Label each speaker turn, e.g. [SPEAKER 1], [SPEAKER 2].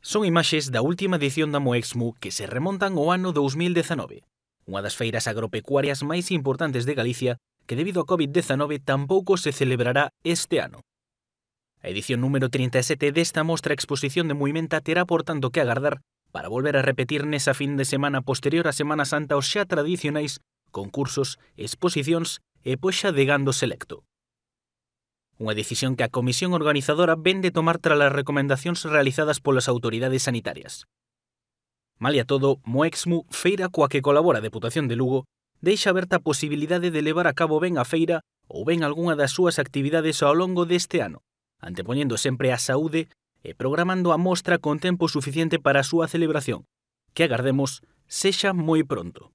[SPEAKER 1] Son imaxes da última edición da Moexmo que se remontan ao ano 2019, unha das feiras agropecuarias máis importantes de Galicia que debido ao COVID-19 tampouco se celebrará este ano. A edición número 37 desta mostra exposición de Moimenta terá por tanto que agardar para volver a repetir nesa fin de semana posterior á Semana Santa os xa tradicionais concursos, exposicións e poxa de gando selecto. Unha decisión que a comisión organizadora ven de tomar tras as recomendacións realizadas polas autoridades sanitarias. Malia todo, Moexmu, feira coa que colabora a Deputación de Lugo, deixa aberta a posibilidade de levar a cabo ben a feira ou ben algunha das súas actividades ao longo deste ano, antepoñendo sempre a saúde e programando a mostra con tempo suficiente para a súa celebración, que agardemos sexa moi pronto.